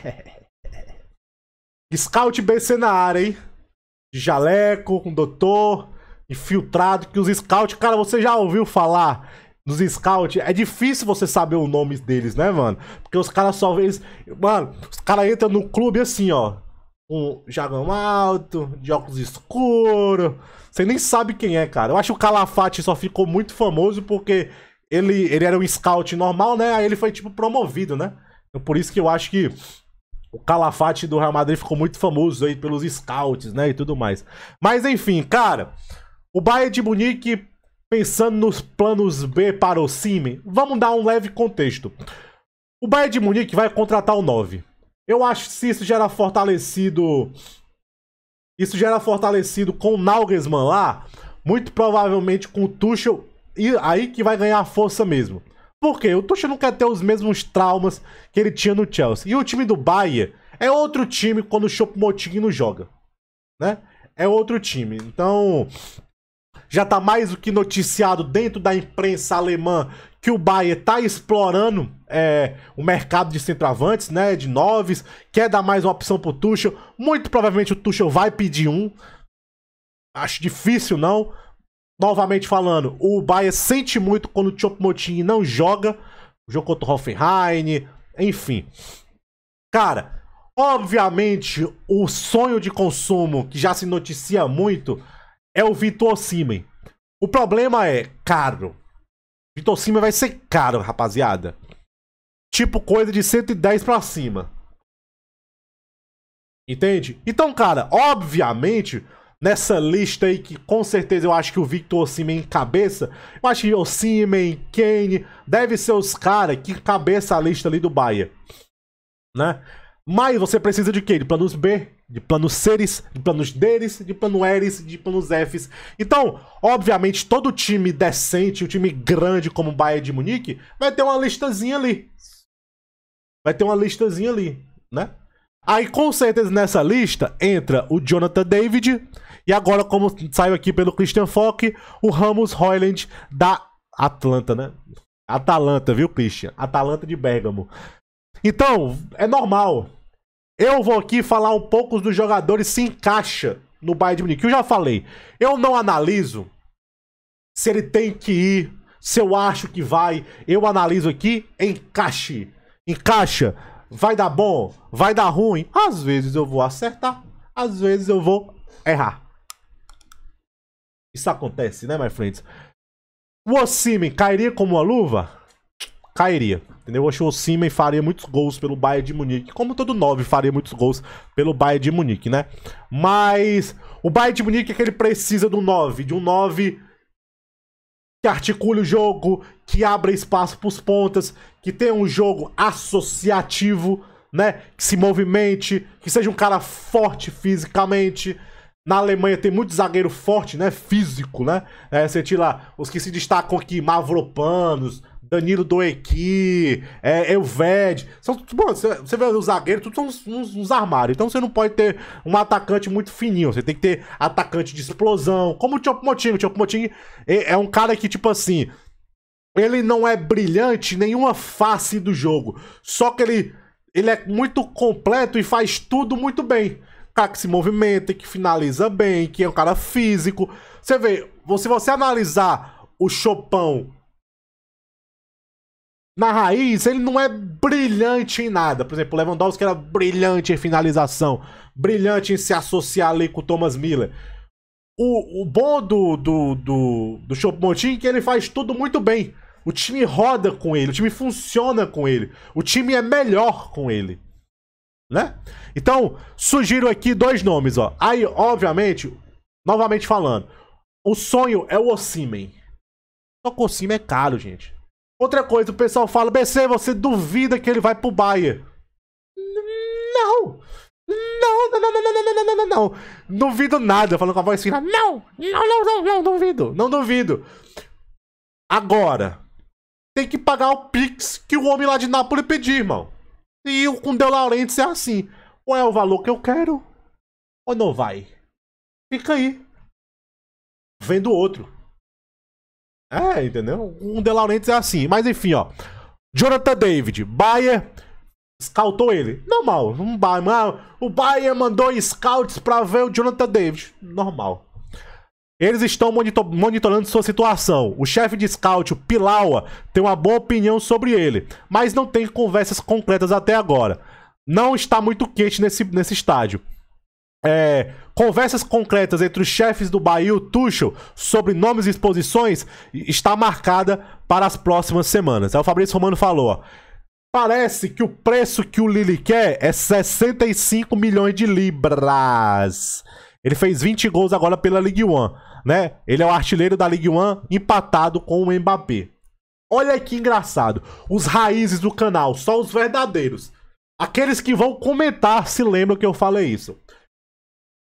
Scout BC na área, hein? De jaleco, um doutor, infiltrado, que os scouts, cara, você já ouviu falar dos scouts? É difícil você saber o nome deles, né, mano? Porque os caras só eles, mano, os caras entram no clube assim, ó, um jagão alto, de óculos escuros. Você nem sabe quem é, cara. Eu acho que o Calafate só ficou muito famoso porque ele, ele era um scout normal, né? Aí ele foi, tipo, promovido, né? Então, por isso que eu acho que o Calafate do Real Madrid ficou muito famoso aí pelos scouts, né? E tudo mais. Mas enfim, cara. O Bayern de Munique, pensando nos planos B para o Cime, vamos dar um leve contexto. O Bayern de Munique vai contratar o 9. Eu acho que se isso já era fortalecido. Isso já era fortalecido com o Nagelsmann lá. Muito provavelmente com o Tuchel. E aí que vai ganhar força mesmo. Porque o Tuchel não quer ter os mesmos traumas que ele tinha no Chelsea. E o time do Bahia é outro time quando o Chopo motinho não joga, né? É outro time. Então, já tá mais do que noticiado dentro da imprensa alemã que o Bahia tá explorando é, o mercado de centroavantes, né? De noves, quer dar mais uma opção pro Tuchel. Muito provavelmente o Tuchel vai pedir um. Acho difícil não, novamente falando, o Bayern sente muito quando o choupo não joga. O jogo contra o Hoffenheim, enfim. Cara, obviamente o sonho de consumo que já se noticia muito é o Vitor Simen. O problema é caro. Vitor Simen vai ser caro, rapaziada. Tipo coisa de 110 para cima. Entende? Então, cara, obviamente nessa lista aí que com certeza eu acho que o Victor Osimhen cabeça. Eu acho que Osimhen, Kane, deve ser os caras que cabeça a lista ali do Bahia, né? Mas você precisa de quê? De planos B, de planos C's, de planos D's, de plano R's, de planos F's. Então, obviamente, todo time decente, um time grande como o Bahia de Munique, vai ter uma listazinha ali. Vai ter uma listazinha ali, né? Aí com certeza nessa lista entra o Jonathan David, e agora, como saiu aqui pelo Christian Fock, o Ramos Hoyland da Atlanta, né? Atalanta, viu, Christian? Atalanta de Bergamo. Então, é normal. Eu vou aqui falar um pouco dos jogadores se encaixa no Bayern de Munique. Eu já falei. Eu não analiso se ele tem que ir, se eu acho que vai. Eu analiso aqui, encaixe. Encaixa. Vai dar bom, vai dar ruim. Às vezes eu vou acertar, às vezes eu vou errar. Isso acontece, né, my friends? O Osime cairia como uma luva? Cairia, entendeu? Eu acho que o Osime faria muitos gols pelo Bayern de Munique, como todo 9 faria muitos gols pelo Bayern de Munique, né? Mas o Bayern de Munique é que ele precisa do 9, de um 9 que articule o jogo, que abra espaço para os pontas, que tenha um jogo associativo, né? Que se movimente, que seja um cara forte fisicamente, na Alemanha tem muito zagueiro forte, né? Físico, né? É, você tira lá, os que se destacam aqui, Mavropanos, Danilo Doequi, é, Elved. São, bom, você, vê os zagueiros, tudo são uns, uns, uns, armários. Então você não pode ter um atacante muito fininho. Você tem que ter atacante de explosão. Como o Chop Motinho. O Chop é, é um cara que, tipo assim. Ele não é brilhante em nenhuma face do jogo. Só que ele, ele é muito completo e faz tudo muito bem cara tá, que se movimenta, que finaliza bem, que é um cara físico. Você vê, se você analisar o Chopão na raiz, ele não é brilhante em nada. Por exemplo, o Lewandowski era brilhante em finalização, brilhante em se associar ali com o Thomas Miller. O, o bom do, do, do, do Chopin é que ele faz tudo muito bem. O time roda com ele, o time funciona com ele, o time é melhor com ele né? Então, sugiro aqui dois nomes, ó. Aí, obviamente, novamente falando, o sonho é o Ocimen. Só que o Ocimen é caro, gente. Outra coisa, o pessoal fala, BC, você duvida que ele vai pro Bayern? Não! Não, não, não, não, não, não, não, não, não, não. Duvido nada, falando com a voz fina. Não, não, não, não, não, duvido, não duvido. Agora, tem que pagar o Pix que o homem lá de Nápoles pediu, irmão. E o com De Laurentiis é assim. Ou é o valor que eu quero, ou não vai. Fica aí. Vendo outro. É, entendeu? O De Laurentiis é assim. Mas enfim, ó. Jonathan David, Bayer scoutou ele. Normal. Um Bayer, o Bayer mandou scouts pra ver o Jonathan David. Normal. Eles estão monitor monitorando sua situação. O chefe de scout, o Pilawa, tem uma boa opinião sobre ele, mas não tem conversas concretas até agora. Não está muito quente nesse, nesse estádio. É, conversas concretas entre os chefes do Bahia e o Tuchel sobre nomes e exposições está marcada para as próximas semanas. Aí é o Fabrício Romano falou, ó, Parece que o preço que o Lili quer é 65 milhões de libras. Ele fez 20 gols agora pela Ligue 1 né? Ele é o artilheiro da Ligue 1 empatado com o Mbappé. Olha que engraçado. Os raízes do canal, só os verdadeiros. Aqueles que vão comentar se lembram que eu falei isso.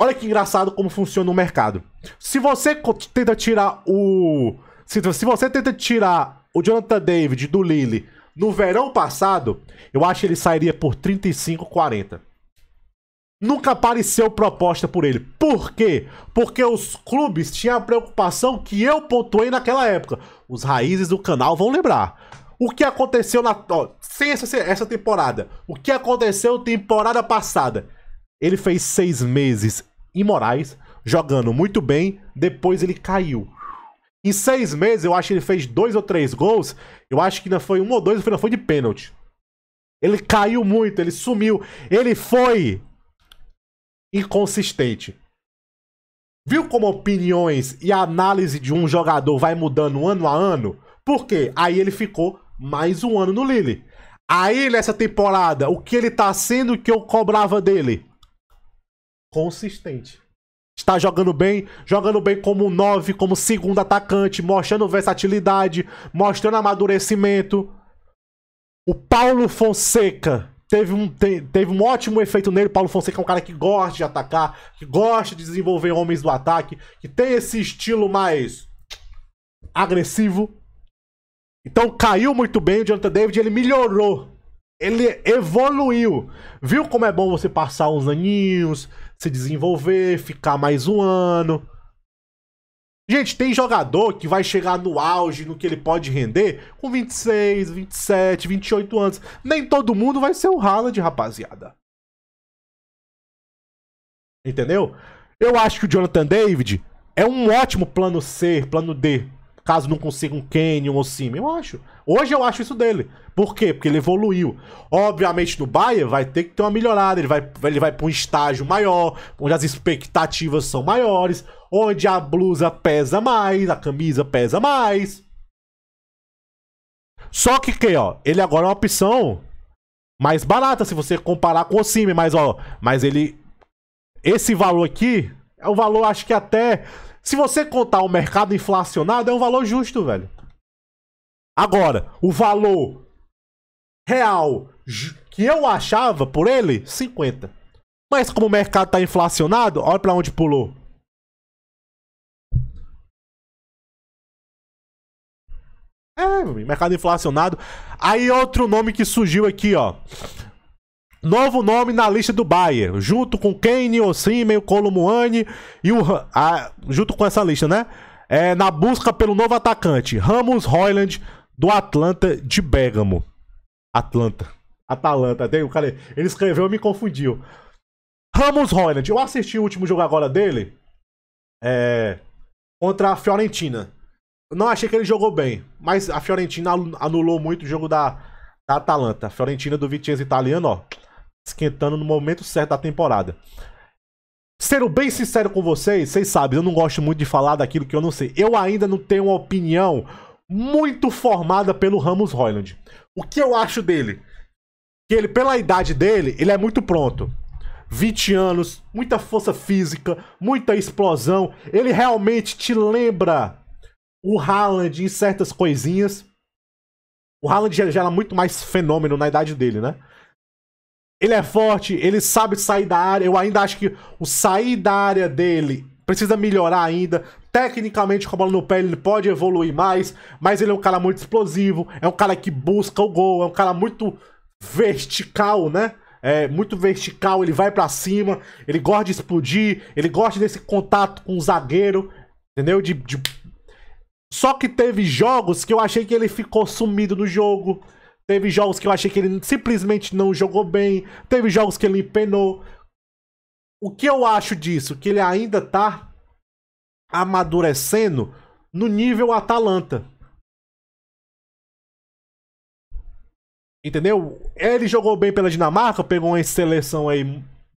Olha que engraçado como funciona o mercado. Se você tenta tirar o. Se, você tenta tirar o Jonathan David do Lille no verão passado, eu acho que ele sairia por 35, 40 nunca apareceu proposta por ele. Por quê? Porque os clubes tinham a preocupação que eu pontuei naquela época. Os raízes do canal vão lembrar. O que aconteceu na. Ó, sem essa, essa temporada. O que aconteceu temporada passada? Ele fez seis meses imorais, jogando muito bem, depois ele caiu. Em seis meses, eu acho que ele fez dois ou três gols. Eu acho que ainda foi um ou dois, não foi de pênalti. Ele caiu muito, ele sumiu. Ele foi inconsistente. Viu como opiniões e análise de um jogador vai mudando ano a ano? Por quê? Aí ele ficou mais um ano no Lille. Aí nessa temporada, o que ele tá sendo que eu cobrava dele? Consistente. Está jogando bem, jogando bem como 9, como segundo atacante, mostrando versatilidade, mostrando amadurecimento. O Paulo Fonseca teve um, te, teve um ótimo efeito nele. Paulo Fonseca é um cara que gosta de atacar, que gosta de desenvolver homens do ataque, que tem esse estilo mais agressivo. Então caiu muito bem o Jonathan David, ele melhorou. Ele evoluiu. Viu como é bom você passar uns aninhos, se desenvolver, ficar mais um ano. Gente, tem jogador que vai chegar no auge, no que ele pode render, com 26, 27, 28 anos. Nem todo mundo vai ser o Haaland, rapaziada. Entendeu? Eu acho que o Jonathan David é um ótimo plano C, plano D, caso não consiga um Kenny, um Sim, eu acho. Hoje eu acho isso dele. Por quê? Porque ele evoluiu. Obviamente no Bayern vai ter que ter uma melhorada, ele vai, ele vai para um estágio maior, onde as expectativas são maiores, onde a blusa pesa mais, a camisa pesa mais. Só que que, ó, ele agora é uma opção mais barata se você comparar com o Sim, mas ó, mas ele esse valor aqui é um valor acho que até se você contar o mercado inflacionado é um valor justo, velho. Agora, o valor real que eu achava por ele, 50. Mas como o mercado tá inflacionado, olha para onde pulou. É, mercado inflacionado. Aí outro nome que surgiu aqui, ó. Novo nome na lista do Bayern, junto com Kane, Osimhen, Colomuane e o ah, junto com essa lista, né? É, na busca pelo novo atacante, Ramos Royland do Atlanta de Bergamo. Atlanta. Atalanta, tem o cara, ele escreveu e me confundiu. Ramos Royland, eu assisti o último jogo agora dele, é, contra a Fiorentina. Não achei que ele jogou bem, mas a Fiorentina anulou muito o jogo da, da Atalanta. A Fiorentina do Vicenzo italiano, ó, esquentando no momento certo da temporada. Sendo bem sincero com vocês, vocês sabem, eu não gosto muito de falar daquilo que eu não sei. Eu ainda não tenho uma opinião muito formada pelo Ramos Roiland. O que eu acho dele? Que ele, pela idade dele, ele é muito pronto. 20 anos, muita força física, muita explosão. Ele realmente te lembra o Haaland em certas coisinhas. O Haaland já, era muito mais fenômeno na idade dele, né? Ele é forte, ele sabe sair da área. Eu ainda acho que o sair da área dele precisa melhorar ainda. Tecnicamente, com a bola no pé, ele pode evoluir mais, mas ele é um cara muito explosivo, é um cara que busca o gol, é um cara muito vertical, né? É muito vertical, ele vai para cima, ele gosta de explodir, ele gosta desse contato com o zagueiro, entendeu? De, de só que teve jogos que eu achei que ele ficou sumido no jogo. Teve jogos que eu achei que ele simplesmente não jogou bem. Teve jogos que ele empenou. O que eu acho disso? Que ele ainda tá amadurecendo no nível Atalanta. Entendeu? Ele jogou bem pela Dinamarca, pegou uma seleção aí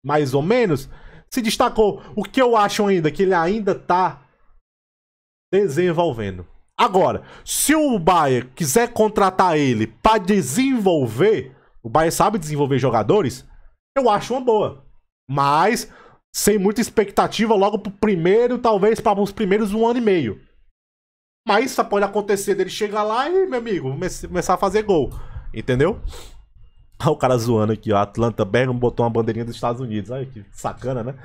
mais ou menos, se destacou. O que eu acho ainda que ele ainda tá desenvolvendo. Agora, se o Bayern quiser contratar ele para desenvolver, o Bayern sabe desenvolver jogadores, eu acho uma boa. Mas sem muita expectativa logo pro primeiro, talvez para os primeiros um ano e meio. Mas isso pode acontecer dele chegar lá e, meu amigo, começar a fazer gol. Entendeu? Olha o cara zoando aqui, ó. Atlanta Bergamo botou uma bandeirinha dos Estados Unidos. Olha que sacana, né?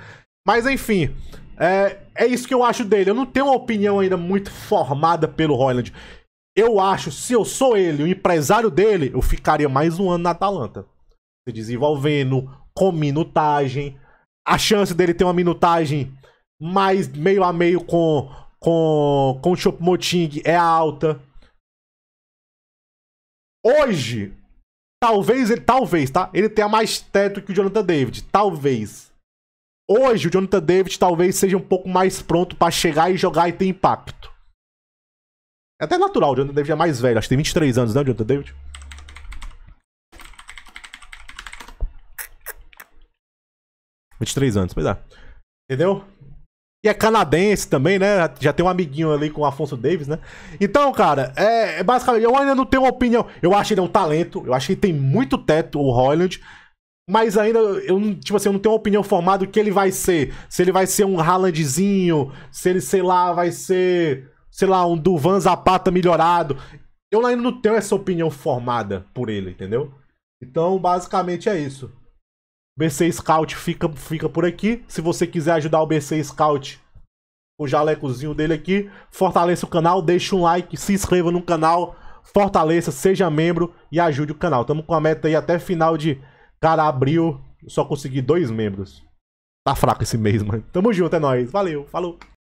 Mas enfim, é, é isso que eu acho dele. Eu não tenho uma opinião ainda muito formada pelo Royland. Eu acho, se eu sou ele, o empresário dele, eu ficaria mais um ano na Atalanta. Se desenvolvendo, com minutagem. A chance dele ter uma minutagem mais meio a meio com, com, com o Choupo-Moting é alta. Hoje, talvez ele, talvez, tá? Ele tenha mais teto que o Jonathan David. Talvez. Hoje o Jonathan David talvez seja um pouco mais pronto para chegar e jogar e ter impacto. É até natural, o Jonathan David é mais velho, acho que tem 23 anos, não, né, o Jonathan David? três anos, pois é. Entendeu? E é canadense também, né? Já tem um amiguinho ali com o Afonso Davis, né? Então, cara, é, é basicamente, eu ainda não tenho opinião. Eu acho ele é um talento, eu acho que ele tem muito teto, o Royland. Mas ainda, eu, tipo assim, eu não tenho uma opinião formada do que ele vai ser. Se ele vai ser um Haalandzinho, se ele, sei lá, vai ser, sei lá, um Duvan Zapata melhorado. Eu ainda não tenho essa opinião formada por ele, entendeu? Então, basicamente é isso. BC Scout fica, fica por aqui. Se você quiser ajudar o BC Scout, o jalecozinho dele aqui, fortaleça o canal, deixa um like, se inscreva no canal, fortaleça, seja membro e ajude o canal. Estamos com a meta aí até final de Cara, abriu só consegui dois membros. Tá fraco esse mês, mano. Tamo junto, é nóis. Valeu, falou.